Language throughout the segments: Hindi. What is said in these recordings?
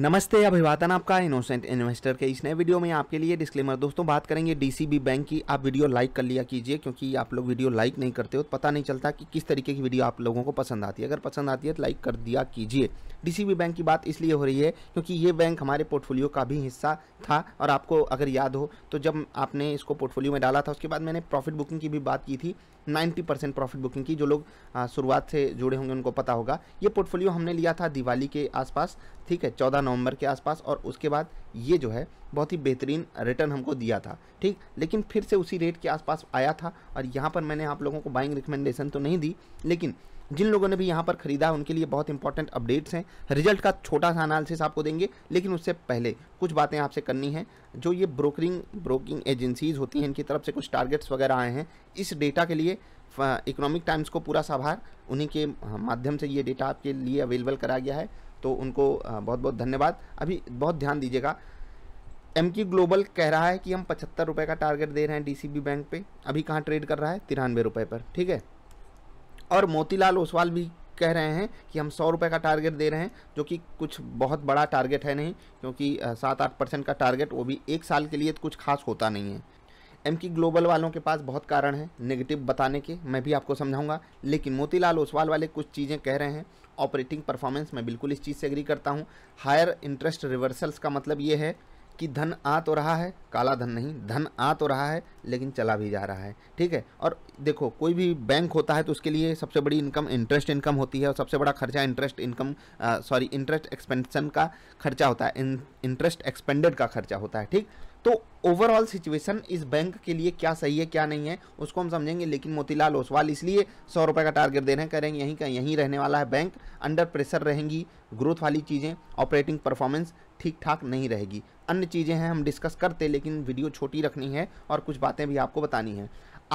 नमस्ते अभिवादन आपका इनोसेंट इन्वेस्टर के इस नए वीडियो में आपके लिए डिस्क्लेमर दोस्तों बात करेंगे डीसीबी बैंक की आप वीडियो लाइक कर लिया कीजिए क्योंकि आप लोग वीडियो लाइक नहीं करते हो तो पता नहीं चलता कि किस तरीके की वीडियो आप लोगों को पसंद आती है अगर पसंद आती है तो लाइक कर दिया कीजिए डीसीबी बैंक की बात इसलिए हो रही है क्योंकि ये बैंक हमारे पोर्टफोलियो का भी हिस्सा था और आपको अगर याद हो तो जब आपने इसको पोर्टफोलियो में डाला था उसके बाद मैंने प्रॉफिट बुकिंग की भी बात की थी 90 परसेंट प्रॉफिट बुकिंग की जो लोग शुरुआत से जुड़े होंगे उनको पता होगा ये पोर्टफोलियो हमने लिया था दिवाली के आसपास ठीक है चौदह नवंबर के आसपास और उसके बाद ये जो है बहुत ही बेहतरीन रिटर्न हमको दिया था ठीक लेकिन फिर से उसी रेट के आसपास आया था और यहाँ पर मैंने आप लोगों को बाइंग रिकमेंडेशन तो नहीं दी लेकिन जिन लोगों ने भी यहाँ पर खरीदा उनके लिए बहुत इंपॉर्टेंट अपडेट्स हैं रिजल्ट का छोटा सा अनालिसिस आपको देंगे लेकिन उससे पहले कुछ बातें आपसे करनी है जो ये ब्रोकरिंग ब्रोकिंग एजेंसीज होती हैं इनकी तरफ से कुछ टारगेट्स वगैरह आए हैं इस डेटा के लिए इकोनॉमिक टाइम्स को पूरा साभार उन्हीं के माध्यम से ये डेटा आपके लिए अवेलेबल कराया गया है तो उनको बहुत बहुत धन्यवाद अभी बहुत ध्यान दीजिएगा एम की ग्लोबल कह रहा है कि हम पचहत्तर रुपये का टारगेट दे रहे हैं डीसीबी बैंक पे अभी कहाँ ट्रेड कर रहा है तिरानवे रुपये पर ठीक है और मोतीलाल ओसवाल भी कह रहे हैं कि हम सौ रुपये का टारगेट दे रहे हैं जो कि कुछ बहुत बड़ा टारगेट है नहीं क्योंकि सात आठ परसेंट का टारगेट वो भी एक साल के लिए तो कुछ खास होता नहीं है एम की ग्लोबल वालों के पास बहुत कारण है नेगेटिव बताने के मैं भी आपको समझाऊंगा लेकिन मोतीलाल ओसवाल वाले कुछ चीज़ें कह रहे हैं ऑपरेटिंग परफॉर्मेंस मैं बिल्कुल इस चीज़ से एग्री करता हूँ हायर इंटरेस्ट रिवर्सल्स का मतलब ये है कि धन आ तो रहा है काला धन नहीं धन आ तो रहा है लेकिन चला भी जा रहा है ठीक है और देखो कोई भी बैंक होता है तो उसके लिए सबसे बड़ी इनकम इंटरेस्ट इनकम होती है और सबसे बड़ा खर्चा interest income sorry interest expansion का खर्चा होता है इंटरेस्ट एक्सपेंडेड का खर्चा होता है ठीक तो ओवरऑल सिचुएशन इस बैंक के लिए क्या सही है क्या नहीं है उसको हम समझेंगे लेकिन मोतीलाल ओसवाल इसलिए सौ रुपये का टारगेट दे रहे हैं कह रहे हैं यहीं का यहीं रहने वाला है बैंक अंडर प्रेशर रहेंगी ग्रोथ वाली चीज़ें ऑपरेटिंग परफॉर्मेंस ठीक ठाक नहीं रहेगी अन्य चीज़ें हैं हम डिस्कस करते लेकिन वीडियो छोटी रखनी है और कुछ बातें भी आपको बतानी है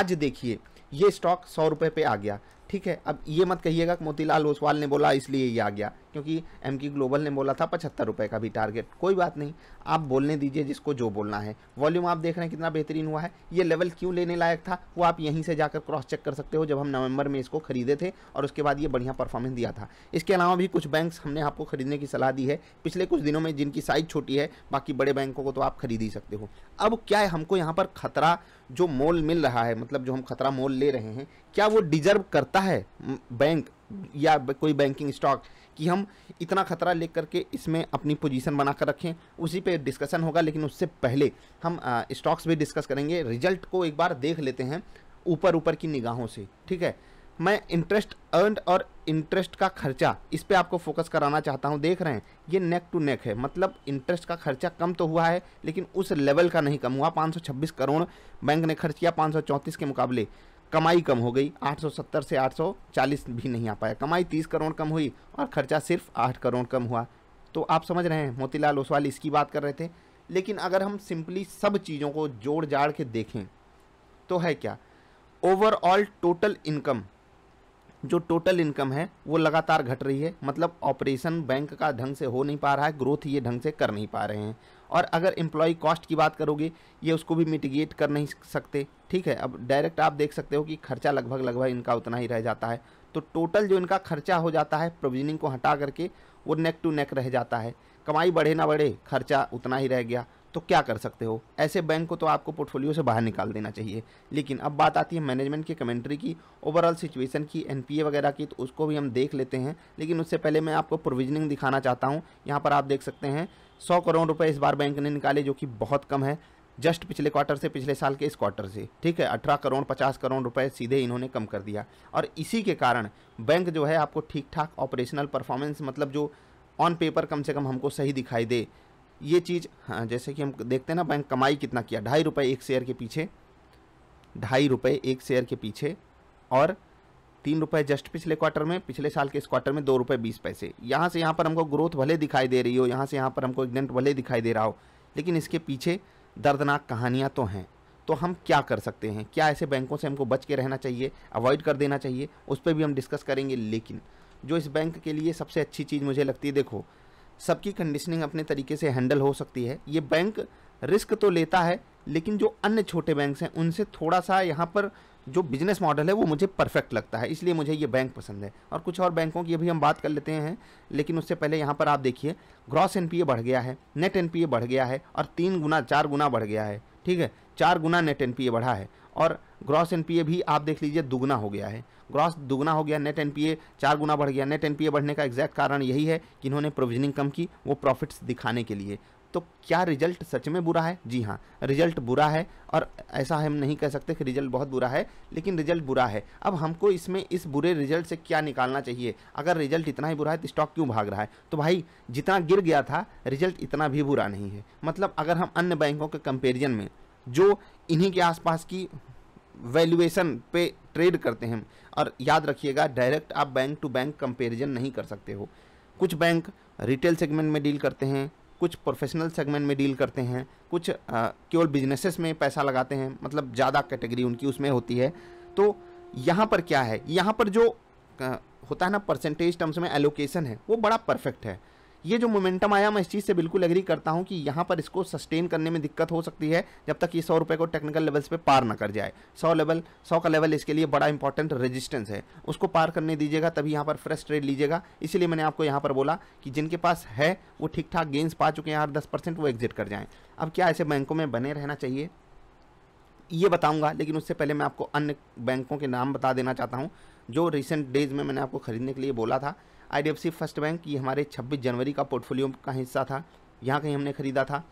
आज देखिए ये स्टॉक सौ रुपये पे आ गया ठीक है अब ये मत कहिएगा कि मोतीलाल ओसवाल ने बोला इसलिए ये आ गया क्योंकि एम की ग्लोबल ने बोला था पचहत्तर रुपये का भी टारगेट कोई बात नहीं आप बोलने दीजिए जिसको जो बोलना है वॉल्यूम आप देख रहे हैं कितना बेहतरीन हुआ है ये लेवल क्यों लेने लायक था वो आप यहीं से जाकर क्रॉस चेक कर सकते हो जब हम नवंबर में इसको खरीदे थे और उसके बाद ये बढ़िया परफॉर्मेंस दिया था इसके अलावा भी कुछ बैंक हमने आपको खरीदने की सलाह दी है पिछले कुछ दिनों में जिनकी साइज छोटी है बाकी बड़े बैंकों को तो आप खरीद ही सकते हो अब क्या है हमको यहाँ पर खतरा जो मोल मिल रहा है मतलब जो हम खतरा मोल ले रहे हैं क्या वो डिजर्व करता चाहता है बैंक या कोई बैंकिंग स्टॉक कि हम इतना खतरा ले करके इसमें अपनी पोजीशन बना कर रखें उसी पे डिस्कशन होगा लेकिन उससे पहले हम स्टॉक्स भी डिस्कस करेंगे रिजल्ट को एक बार देख लेते हैं ऊपर ऊपर की निगाहों से ठीक है मैं इंटरेस्ट अर्न और इंटरेस्ट का खर्चा इस पर आपको फोकस कराना चाहता हूँ देख रहे हैं ये नेक टू नेक है मतलब इंटरेस्ट का खर्चा कम तो हुआ है लेकिन उस लेवल का नहीं कम हुआ 526 करोड़ बैंक ने खर्च किया 534 के मुकाबले कमाई कम हो गई 870 से 840 भी नहीं आ पाया कमाई 30 करोड़ कम हुई और खर्चा सिर्फ 8 करोड़ कम हुआ तो आप समझ रहे हैं मोतीलाल ओसवाल इसकी बात कर रहे थे लेकिन अगर हम सिंपली सब चीज़ों को जोड़ जाड़ के देखें तो है क्या ओवरऑल टोटल इनकम जो टोटल इनकम है वो लगातार घट रही है मतलब ऑपरेशन बैंक का ढंग से हो नहीं पा रहा है ग्रोथ ये ढंग से कर नहीं पा रहे हैं और अगर एम्प्लॉय कॉस्ट की बात करोगे ये उसको भी मिटिगेट कर नहीं सकते ठीक है अब डायरेक्ट आप देख सकते हो कि खर्चा लगभग लगभग इनका उतना ही रह जाता है तो टोटल जो इनका खर्चा हो जाता है प्रोविजनिंग को हटा करके वो नेक टू नेक रह जाता है कमाई बढ़े ना बढ़े खर्चा उतना ही रह गया तो क्या कर सकते हो ऐसे बैंक को तो आपको पोर्टफोलियो से बाहर निकाल देना चाहिए लेकिन अब बात आती है मैनेजमेंट की कमेंट्री की ओवरऑल सिचुएशन की एनपीए वगैरह की तो उसको भी हम देख लेते हैं लेकिन उससे पहले मैं आपको प्रोविजनिंग दिखाना चाहता हूँ यहाँ पर आप देख सकते हैं सौ करोड़ रुपये इस बार बैंक ने निकाले जो कि बहुत कम है जस्ट पिछले क्वार्टर से पिछले साल के इस क्वार्टर से ठीक है अठारह करोड़ पचास करोड़ रुपए सीधे इन्होंने कम कर दिया और इसी के कारण बैंक जो है आपको ठीक ठाक ऑपरेशनल परफॉर्मेंस मतलब जो ऑन पेपर कम से कम हमको सही दिखाई दे ये चीज़ हाँ जैसे कि हम देखते हैं ना बैंक कमाई कितना किया ढाई रुपये एक शेयर के पीछे ढाई रुपये एक शेयर के पीछे और तीन रुपये जस्ट पिछले क्वार्टर में पिछले साल के इस क्वार्टर में दो रुपये बीस पैसे यहाँ से यहाँ पर हमको ग्रोथ भले दिखाई दे रही हो यहाँ से यहाँ पर हमको इग्नेंट भले दिखाई दे रहा हो लेकिन इसके पीछे दर्दनाक कहानियाँ तो हैं तो हम क्या कर सकते हैं क्या ऐसे बैंकों से हमको बच के रहना चाहिए अवॉइड कर देना चाहिए उस पर भी हम डिस्कस करेंगे लेकिन जो इस बैंक के लिए सबसे अच्छी चीज़ मुझे लगती है देखो सबकी कंडीशनिंग अपने तरीके से हैंडल हो सकती है ये बैंक रिस्क तो लेता है लेकिन जो अन्य छोटे बैंक्स हैं उनसे थोड़ा सा यहाँ पर जो बिजनेस मॉडल है वो मुझे परफेक्ट लगता है इसलिए मुझे ये बैंक पसंद है और कुछ और बैंकों की अभी हम बात कर लेते हैं लेकिन उससे पहले यहाँ पर आप देखिए ग्रॉस एनपीए बढ़ गया है नेट एनपीए बढ़ गया है और तीन गुना चार गुना बढ़ गया है ठीक है चार गुना नेट एनपीए बढ़ा है और ग्रॉस एनपीए भी आप देख लीजिए दुगना हो गया है ग्रॉस दुगना हो गया नेट एनपीए चार गुना बढ़ गया नेट एनपीए बढ़ने का एग्जैक्ट कारण यही है कि इन्होंने प्रोविजनिंग कम की वो प्रॉफिट्स दिखाने के लिए तो क्या रिजल्ट सच में बुरा है जी हाँ रिजल्ट बुरा है और ऐसा हम नहीं कह सकते कि रिजल्ट बहुत बुरा है लेकिन रिजल्ट बुरा है अब हमको इसमें इस बुरे रिजल्ट से क्या निकालना चाहिए अगर रिजल्ट इतना ही बुरा है तो स्टॉक क्यों भाग रहा है तो भाई जितना गिर गया था रिजल्ट इतना भी बुरा नहीं है मतलब अगर हम अन्य बैंकों के कंपेरिजन में जो इन्हीं के आसपास की वैल्यूएशन पे ट्रेड करते हैं और याद रखिएगा डायरेक्ट आप बैंक टू बैंक कंपेरिजन नहीं कर सकते हो कुछ बैंक रिटेल सेगमेंट में डील करते हैं कुछ प्रोफेशनल सेगमेंट में डील करते हैं कुछ केवल बिजनेसेस में पैसा लगाते हैं मतलब ज़्यादा कैटेगरी उनकी उसमें होती है तो यहाँ पर क्या है यहाँ पर जो आ, होता है ना परसेंटेज टर्म्स में एलोकेशन है वो बड़ा परफेक्ट है ये जो मोमेंटम आया मैं इस चीज़ से बिल्कुल एग्री करता हूँ कि यहाँ पर इसको सस्टेन करने में दिक्कत हो सकती है जब तक ये सौ रुपये को टेक्निकल लेवल्स पे पार ना कर जाए सौ लेवल सौ का लेवल इसके लिए बड़ा इंपॉर्टेंट रेजिस्टेंस है उसको पार करने दीजिएगा तभी यहाँ पर फ्रेश ट्रेड लीजिएगा इसीलिए मैंने आपको यहाँ पर बोला कि जिनके पास है वो ठीक ठाक गेंस पा चुके हैं यार दस वो एग्जिट कर जाएँ अब क्या ऐसे बैंकों में बने रहना चाहिए ये बताऊंगा लेकिन उससे पहले मैं आपको अन्य बैंकों के नाम बता देना चाहता हूँ जो रिसेंट डेज में मैंने आपको ख़रीदने के लिए बोला था आई फर्स्ट बैंक ये हमारे छब्बीस जनवरी का पोर्टफोलियो का हिस्सा था यहाँ कहीं हमने ख़रीदा था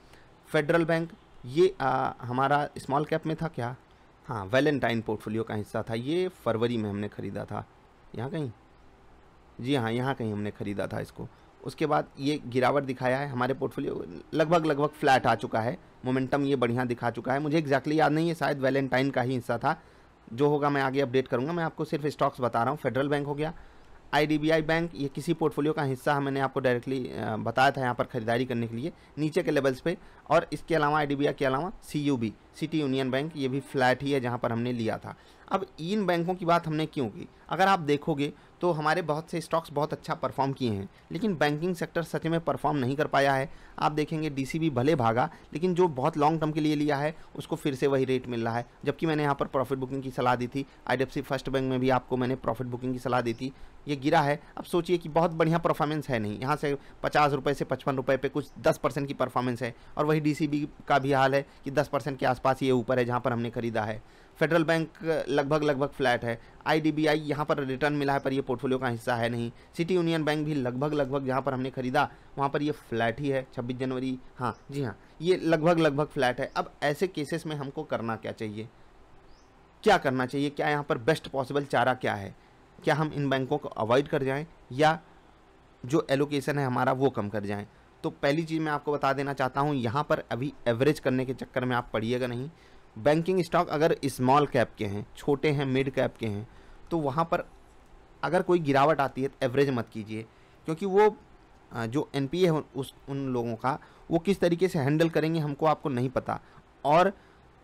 फेडरल बैंक ये आ, हमारा स्मॉल कैप में था क्या हाँ वैलेंटाइन पोर्टफोलियो का हिस्सा था ये फरवरी में हमने ख़रीदा था यहाँ कहीं जी हाँ यहाँ कहीं हमने ख़रीदा था इसको उसके बाद ये गिरावट दिखाया है हमारे पोर्टफोलियो लगभग लगभग फ्लैट आ चुका है मोमेंटम ये बढ़िया दिखा चुका है मुझे एक्जैक्टली याद नहीं है शायद वैलेंटाइन का ही हिस्सा था जो होगा मैं आगे अपडेट करूंगा मैं आपको सिर्फ स्टॉक्स बता रहा हूँ फेडरल बैंक हो गया आई बैंक ये किसी पोर्टफोलियो का हिस्सा मैंने आपको डायरेक्टली बताया था यहाँ पर खरीदारी करने के लिए नीचे के लेवल्स पे और इसके अलावा आई के अलावा C U city union bank ये भी फ्लैट ही है जहाँ पर हमने लिया था अब इन बैंकों की बात हमने क्यों की अगर आप देखोगे तो हमारे बहुत से स्टॉक्स बहुत अच्छा परफॉर्म किए हैं लेकिन बैंकिंग सेक्टर सच में परफॉर्म नहीं कर पाया है आप देखेंगे डीसीबी भले भागा लेकिन जो बहुत लॉन्ग टर्म के लिए लिया है उसको फिर से वही रेट मिल रहा है जबकि मैंने यहाँ पर प्रॉफिट बुकिंग की सलाह दी थी आई फर्स्ट बैंक में भी आपको मैंने प्रॉफिट बुकिंग की सलाह दी थी ये गिरा है अब सोचिए कि बहुत बढ़िया परफॉर्मेंस है नहीं यहाँ से पचास रुपये से पचपन रुपये पे कुछ दस परसेंट की परफॉर्मेंस है और वही डी का भी हाल है कि दस परसेंट के आसपास ये ऊपर है जहाँ पर हमने खरीदा है फेडरल बैंक लगभग लगभग फ्लैट है आई डी बी आई यहाँ पर रिटर्न मिला है पर ये पोर्टफोलियो का हिस्सा है नहीं सिटी यूनियन बैंक भी लगभग लगभग जहाँ पर हमने खरीदा वहाँ पर ये फ्लैट ही है 26 जनवरी हाँ जी हाँ ये लगभग लगभग फ्लैट है अब ऐसे केसेस में हमको करना क्या चाहिए क्या करना चाहिए क्या यहाँ पर बेस्ट पॉसिबल चारा क्या है क्या हम इन बैंकों को अवॉइड कर जाएँ या जो एलोकेशन है हमारा वो कम कर जाएँ तो पहली चीज़ मैं आपको बता देना चाहता हूँ यहाँ पर अभी एवरेज करने के चक्कर में आप पढ़िएगा नहीं बैंकिंग स्टॉक अगर स्मॉल कैप के हैं छोटे हैं मिड कैप के हैं तो वहाँ पर अगर कोई गिरावट आती है तो एवरेज मत कीजिए क्योंकि वो जो एन पी है उस उन लोगों का वो किस तरीके से हैंडल करेंगे हमको आपको नहीं पता और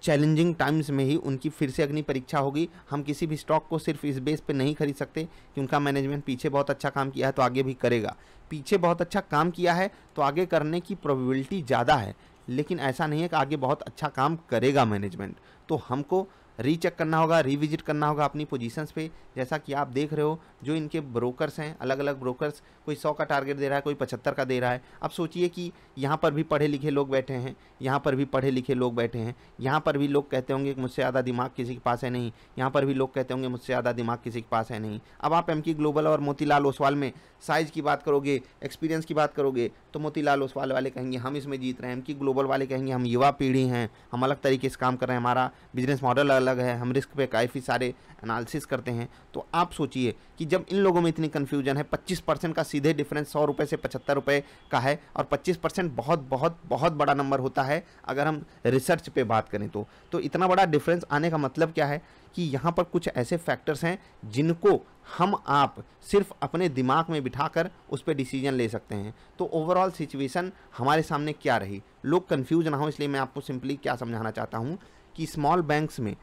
चैलेंजिंग टाइम्स में ही उनकी फिर से अग्नि परीक्षा होगी हम किसी भी स्टॉक को सिर्फ इस बेस पे नहीं खरीद सकते कि उनका मैनेजमेंट पीछे बहुत अच्छा काम किया है तो आगे भी करेगा पीछे बहुत अच्छा काम किया है तो आगे करने की प्रोबेबिलिटी ज़्यादा है लेकिन ऐसा नहीं है कि आगे बहुत अच्छा काम करेगा मैनेजमेंट तो हमको रीचेक करना होगा रिविजिट करना होगा अपनी पोजीशंस पे जैसा कि आप देख रहे हो जो इनके ब्रोकर्स हैं अलग अलग ब्रोकर्स कोई सौ का टारगेट दे रहा है कोई पचहत्तर का दे रहा है अब सोचिए कि यहाँ पर भी पढ़े लिखे लोग बैठे हैं यहाँ पर भी पढ़े लिखे लोग बैठे हैं यहाँ पर भी लोग कहते होंगे कि मुझसे ज़्यादा दिमाग किसी के पास है नहीं यहाँ पर भी लोग कहते होंगे मुझसे ज़्यादा दिमाग किसी के पास है नहीं अब आप एम ग्लोबल और मोतीलाल ओसवाल में साइज़ की बात करोगे एक्सपीरियंस की बात करोगे तो मोतीलाल ओसवाल वाले कहेंगे हम इसमें जीत रहे हैं एम ग्लोबल वाले कहेंगे हम युवा पीढ़ी हैं हम अलग तरीके से काम कर रहे हैं हमारा बिजनेस मॉडल अलग अलग है हम रिस्क पे काफ़ी सारे एनालिसिस करते हैं तो आप सोचिए कि जब इन लोगों में इतनी कन्फ्यूजन है पच्चीस परसेंट का सीधे डिफरेंस सौ रुपये से पचहत्तर रुपये का है और पच्चीस परसेंट बहुत बहुत बहुत बड़ा नंबर होता है अगर हम रिसर्च पे बात करें तो तो इतना बड़ा डिफरेंस आने का मतलब क्या है कि यहाँ पर कुछ ऐसे फैक्टर्स हैं जिनको हम आप सिर्फ अपने दिमाग में बिठाकर उस पर डिसीजन ले सकते हैं तो ओवरऑल सिचुएशन हमारे सामने क्या रही लोग कन्फ्यूज ना हो इसलिए मैं आपको सिंपली क्या समझाना चाहता हूँ कि स्मॉल बैंक्स में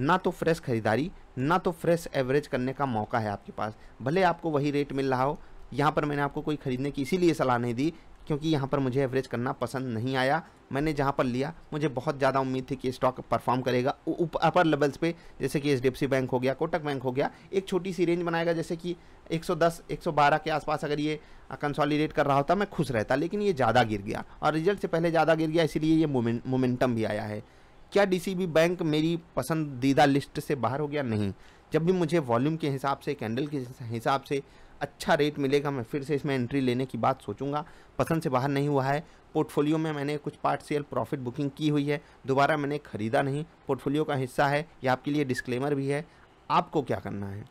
ना तो फ्रेश खरीदारी ना तो फ्रेश एवरेज करने का मौका है आपके पास भले आपको वही रेट मिल रहा हो यहाँ पर मैंने आपको कोई ख़रीदने की इसीलिए सलाह नहीं दी क्योंकि यहाँ पर मुझे एवरेज करना पसंद नहीं आया मैंने जहाँ पर लिया मुझे बहुत ज़्यादा उम्मीद थी कि स्टॉक परफॉर्म करेगा अपर लेवल्स पे जैसे कि एच बैंक हो गया कोटक बैंक हो गया एक छोटी सी रेंज बनाएगा जैसे कि 110 112 के आसपास अगर ये कंसॉलीडेट कर रहा होता मैं खुश रहता लेकिन ये ज़्यादा गिर गया और रिजल्ट से पहले ज़्यादा गिर गया इसीलिए ये मोमेंटम भी आया है क्या डीसीबी बैंक मेरी पसंदीदा लिस्ट से बाहर हो गया नहीं जब भी मुझे वॉल्यूम के हिसाब से कैंडल के हिसाब से अच्छा रेट मिलेगा मैं फिर से इसमें एंट्री लेने की बात सोचूंगा पसंद से बाहर नहीं हुआ है पोर्टफोलियो में मैंने कुछ पार्ट सेल प्रॉफिट बुकिंग की हुई है दोबारा मैंने ख़रीदा नहीं पोर्टफोलियो का हिस्सा है यह आपके लिए डिस्क्लेमर भी है आपको क्या करना है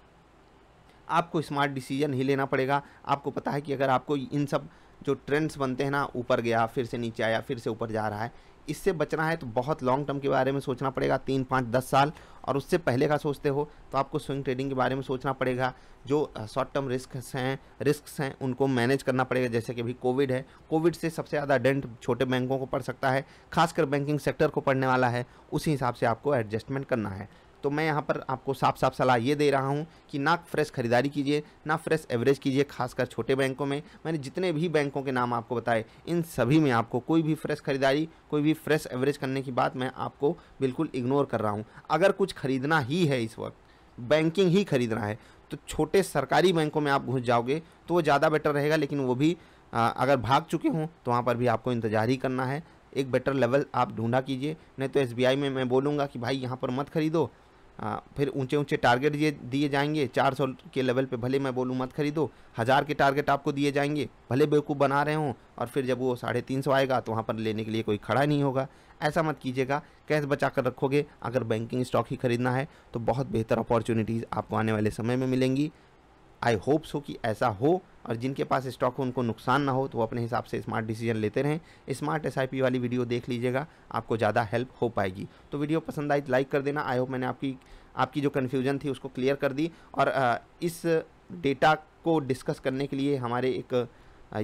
आपको स्मार्ट डिसीजन ही लेना पड़ेगा आपको पता है कि अगर आपको इन सब जो ट्रेंड्स बनते हैं ना ऊपर गया फिर से नीचे आया फिर से ऊपर जा रहा है इससे बचना है तो बहुत लॉन्ग टर्म के बारे में सोचना पड़ेगा तीन पाँच दस साल और उससे पहले का सोचते हो तो आपको स्विंग ट्रेडिंग के बारे में सोचना पड़ेगा जो शॉर्ट टर्म रिस्क हैं रिस्क हैं उनको मैनेज करना पड़ेगा जैसे कि अभी कोविड है कोविड से सबसे ज़्यादा डेंट छोटे बैंकों को पड़ सकता है खासकर बैंकिंग सेक्टर को पड़ने वाला है उसी हिसाब से आपको एडजस्टमेंट करना है तो मैं यहाँ पर आपको साफ साफ सलाह ये दे रहा हूँ कि ना फ्रेश खरीदारी कीजिए ना फ्रेश एवरेज कीजिए खासकर छोटे बैंकों में मैंने जितने भी बैंकों के नाम आपको बताए इन सभी में आपको कोई भी फ्रेश खरीदारी कोई भी फ्रेश एवरेज करने की बात मैं आपको बिल्कुल इग्नोर कर रहा हूँ अगर कुछ खरीदना ही है इस वक्त बैंकिंग ही खरीदना है तो छोटे सरकारी बैंकों में आप घुस जाओगे तो वो ज़्यादा बेटर रहेगा लेकिन वो भी आ, अगर भाग चुके हों तो वहाँ पर भी आपको इंतजार ही करना है एक बेटर लेवल आप ढूंढा कीजिए नहीं तो एस में मैं बोलूँगा कि भाई यहाँ पर मत खरीदो आ, हाँ, फिर ऊंचे ऊंचे टारगेट ये दिए जाएंगे 400 के लेवल पे भले मैं बोलूँ मत खरीदो हज़ार के टारगेट आपको दिए जाएंगे भले बेवकूफ़ बना रहे हों और फिर जब वो साढ़े तीन सौ आएगा तो वहाँ पर लेने के लिए कोई खड़ा नहीं होगा ऐसा मत कीजिएगा कैश बचा कर रखोगे अगर बैंकिंग स्टॉक ही खरीदना है तो बहुत बेहतर अपॉर्चुनिटीज़ आपको आने वाले समय में मिलेंगी आई होप सो कि ऐसा हो और जिनके पास स्टॉक हो उनको नुकसान ना हो तो वो अपने हिसाब से स्मार्ट डिसीजन लेते रहें स्मार्ट एस वाली वीडियो देख लीजिएगा आपको ज़्यादा हेल्प हो पाएगी तो वीडियो पसंद आई लाइक तो कर देना आई होप मैंने आपकी आपकी जो कन्फ्यूजन थी उसको क्लियर कर दी और इस डेटा को डिस्कस करने के लिए हमारे एक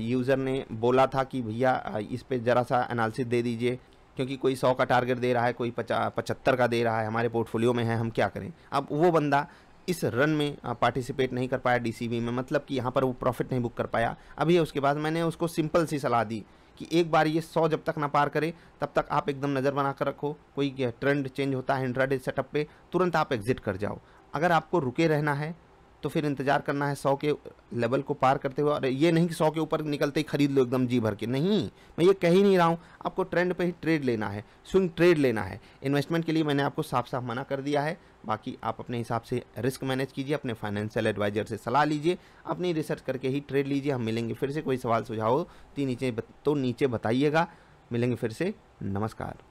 यूज़र ने बोला था कि भैया इस पर ज़रा सा एनालिसिस दे दीजिए क्योंकि कोई सौ का टारगेट दे रहा है कोई पचा पचहत्तर का दे रहा है हमारे पोर्टफोलियो में है हम क्या करें अब वो बंदा इस रन में पार्टिसिपेट नहीं कर पाया डीसीबी में मतलब कि यहाँ पर वो प्रॉफिट नहीं बुक कर पाया अभी उसके बाद मैंने उसको सिंपल सी सलाह दी कि एक बार ये सौ जब तक ना पार करे तब तक आप एकदम नज़र बना कर रखो कोई ट्रेंड चेंज होता है इंट्राडे सेटअप पे तुरंत आप एग्जिट कर जाओ अगर आपको रुके रहना है तो फिर इंतज़ार करना है सौ के लेवल को पार करते हुए और ये नहीं कि सौ के ऊपर निकलते ही खरीद लो एकदम जी भर के नहीं मैं ये कह ही नहीं रहा हूँ आपको ट्रेंड पे ही ट्रेड लेना है स्विंग ट्रेड लेना है इन्वेस्टमेंट के लिए मैंने आपको साफ साफ मना कर दिया है बाकी आप अपने हिसाब से रिस्क मैनेज कीजिए अपने फाइनेंशियल एडवाइजर से सलाह लीजिए अपनी रिसर्च करके ही ट्रेड लीजिए हम मिलेंगे फिर से कोई सवाल सुझाव तो नीचे तो नीचे बताइएगा मिलेंगे फिर से नमस्कार